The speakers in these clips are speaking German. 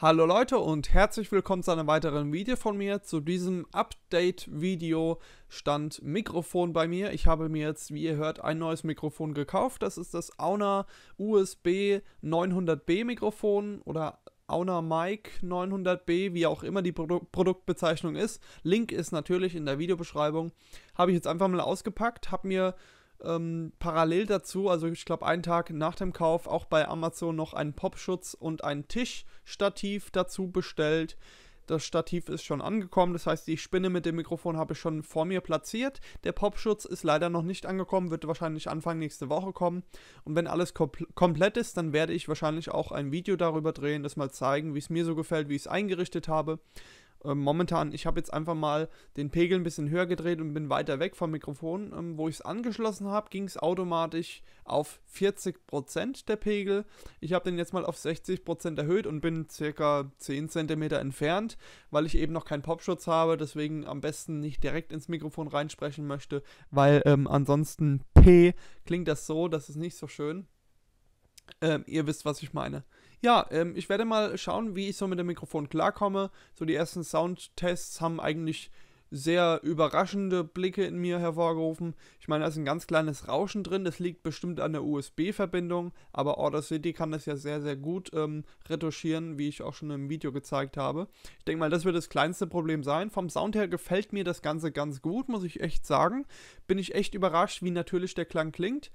Hallo Leute und herzlich willkommen zu einem weiteren Video von mir. Zu diesem Update-Video stand Mikrofon bei mir. Ich habe mir jetzt, wie ihr hört, ein neues Mikrofon gekauft. Das ist das Auna USB 900B Mikrofon oder Auna Mic 900B, wie auch immer die Produ Produktbezeichnung ist. Link ist natürlich in der Videobeschreibung. Habe ich jetzt einfach mal ausgepackt, habe mir ähm, parallel dazu, also ich glaube einen Tag nach dem Kauf, auch bei Amazon noch einen Popschutz und ein Tischstativ dazu bestellt. Das Stativ ist schon angekommen, das heißt, die Spinne mit dem Mikrofon habe ich schon vor mir platziert. Der Popschutz ist leider noch nicht angekommen, wird wahrscheinlich Anfang nächste Woche kommen. Und wenn alles kompl komplett ist, dann werde ich wahrscheinlich auch ein Video darüber drehen, das mal zeigen, wie es mir so gefällt, wie ich es eingerichtet habe. Ähm, momentan, ich habe jetzt einfach mal den Pegel ein bisschen höher gedreht und bin weiter weg vom Mikrofon. Ähm, wo ich es angeschlossen habe, ging es automatisch auf 40% der Pegel. Ich habe den jetzt mal auf 60% erhöht und bin circa 10 cm entfernt, weil ich eben noch keinen Popschutz habe, deswegen am besten nicht direkt ins Mikrofon reinsprechen möchte, weil ähm, ansonsten P klingt das so, das ist nicht so schön. Ähm, ihr wisst, was ich meine. Ja, ähm, ich werde mal schauen, wie ich so mit dem Mikrofon klarkomme. So die ersten Soundtests haben eigentlich sehr überraschende Blicke in mir hervorgerufen. Ich meine, da ist ein ganz kleines Rauschen drin, das liegt bestimmt an der USB-Verbindung, aber Order City kann das ja sehr, sehr gut ähm, retuschieren, wie ich auch schon im Video gezeigt habe. Ich denke mal, das wird das kleinste Problem sein. Vom Sound her gefällt mir das Ganze ganz gut, muss ich echt sagen. Bin ich echt überrascht, wie natürlich der Klang klingt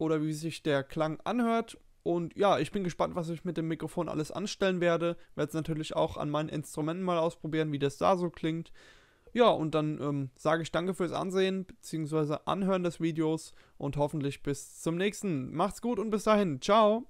oder wie sich der Klang anhört. Und ja, ich bin gespannt, was ich mit dem Mikrofon alles anstellen werde. Werde es natürlich auch an meinen Instrumenten mal ausprobieren, wie das da so klingt. Ja, und dann ähm, sage ich danke fürs Ansehen bzw. Anhören des Videos und hoffentlich bis zum nächsten. Macht's gut und bis dahin. Ciao.